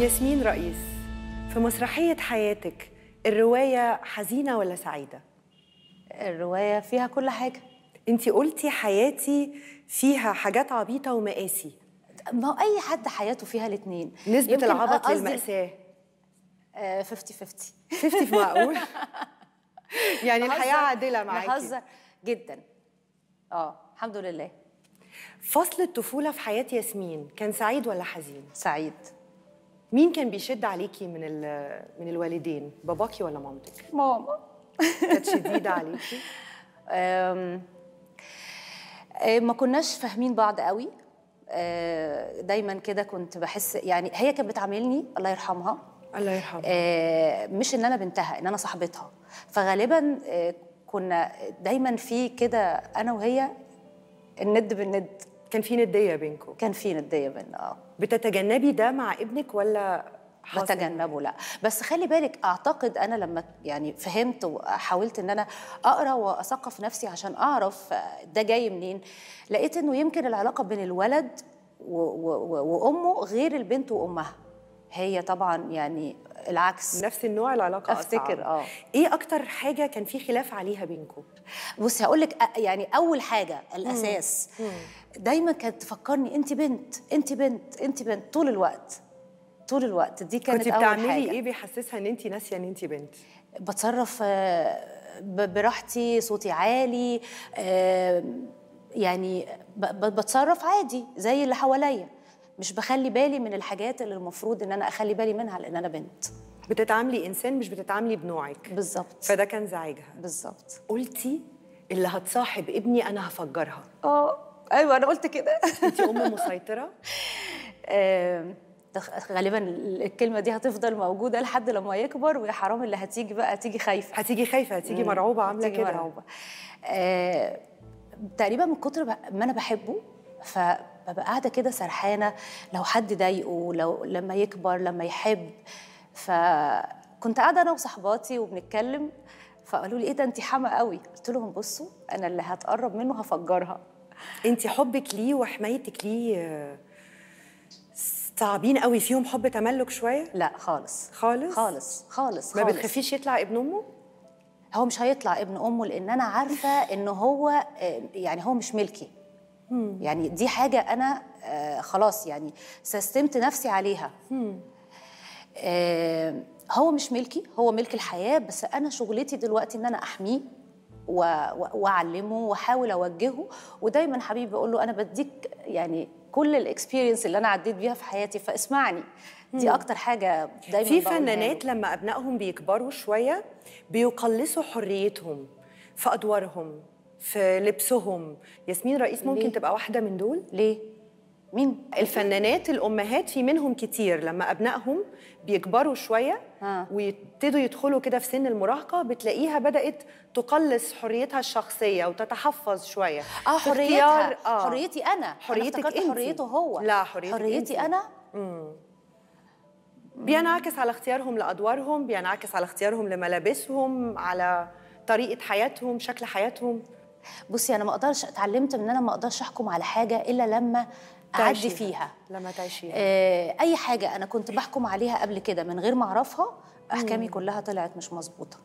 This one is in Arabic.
ياسمين رئيس في مسرحية حياتك الرواية حزينة ولا سعيدة؟ الرواية فيها كل حاجة انت قلتي حياتي فيها حاجات عبيطة ومقاسي ما هو أي حد حياته فيها الاتنين نسبة آه، العبط للمأساة 50 50 50 معقول يعني الحياة عادلة معاكي بهزر جدا اه الحمد لله فصل الطفولة في حياة ياسمين كان سعيد ولا حزين؟ سعيد مين كان بيشد عليكي من من الوالدين باباكي ولا مامتك ماما كانت شديده عليكي أه، ما كناش فاهمين بعض قوي أه، دايما كده كنت بحس يعني هي كانت بتعاملني الله يرحمها الله يرحمها أه، مش ان انا بنتها ان انا صاحبتها فغالبا كنا دايما في كده انا وهي الند بالند كان في نديه بينكم كان في نديه بيننا اه بتتجنبي ده مع ابنك ولا بتجنبه لا بس خلي بالك اعتقد انا لما يعني فهمت وحاولت ان انا اقرا واثقف نفسي عشان اعرف آه، ده جاي منين لقيت انه يمكن العلاقه بين الولد وامه غير البنت وامها هي طبعا يعني العكس نفس النوع العلاقه افتكر أصعب. اه ايه اكتر حاجه كان في خلاف عليها بينكم بصي هقول لك يعني اول حاجه الاساس مم. مم. دايما كانت تفكرني انت بنت انت بنت انت بنت طول الوقت طول الوقت دي كانت كنت اول حاجه كنت بتعملي ايه بيحسسها ان انت ناسيه ان انت بنت بتصرف آه، براحتي صوتي عالي يعني بتصرف عادي زي اللي حواليا مش بخلي بالي من الحاجات اللي المفروض ان انا اخلي بالي منها لان انا بنت بتتعاملي انسان مش بتتعاملي بنوعك بالظبط فده كان زعجها بالظبط قلتي اللي هتصاحب ابني انا هفجرها اه ايوه انا قلت كده انت ام مسيطره غالبا الكلمه دي هتفضل موجوده لحد لما يكبر ويا حرام اللي هتيجي بقى هتيجي خايفه هتيجي خايفه هتيجي مرعوبه عامله كده مرعوبه آه تقريبا من كتر ما انا بحبه ف ببقى قاعده كده سرحانه لو حد ضايقه لو لما يكبر لما يحب فكنت قاعده انا وصحباتي وبنتكلم فقالوا لي ايه ده انت حما قوي قلت لهم بصوا انا اللي هتقرب منه هفجرها انت حبك ليه وحمايتك ليه صعبين قوي فيهم حب تملك شويه لا خالص خالص خالص خالص ما بتخافيش يطلع ابن امه هو مش هيطلع ابن امه لان انا عارفه ان هو آه، يعني هو مش ملكي مم. يعني دي حاجه انا آه، خلاص يعني سستمت نفسي عليها مم. آه، هو مش ملكي هو ملك الحياه بس انا شغلتي دلوقتي ان انا احميه واعلمه واحاول اوجهه ودايما حبيبي بقول له انا بديك يعني كل الاكسبيرينس اللي انا عديت بيها في حياتي فاسمعني دي اكتر حاجه دايما في يعني. فنانات لما ابنائهم بيكبروا شويه بيقلصوا حريتهم في ادوارهم في لبسهم ياسمين رئيس ممكن ليه؟ تبقى واحده من دول ليه مين الفنانات الامهات في منهم كتير لما ابنائهم بيكبروا شويه ويبتدوا يدخلوا كده في سن المراهقه بتلاقيها بدات تقلص حريتها الشخصيه وتتحفظ شويه اه حريتها آه. حريتي انا حريتك أنا انت حريته هو لا حريتك حريتي انت. انا مم. بينعكس على اختيارهم لادوارهم بينعكس على اختيارهم لملابسهم على طريقه حياتهم شكل حياتهم بصي انا ما اقدرش اتعلمت ان انا ما اقدرش احكم على حاجه الا لما اعدي فيها لما تعيشيها آه، اي حاجه انا كنت بحكم عليها قبل كده من غير ما اعرفها احكامي كلها طلعت مش مظبوطه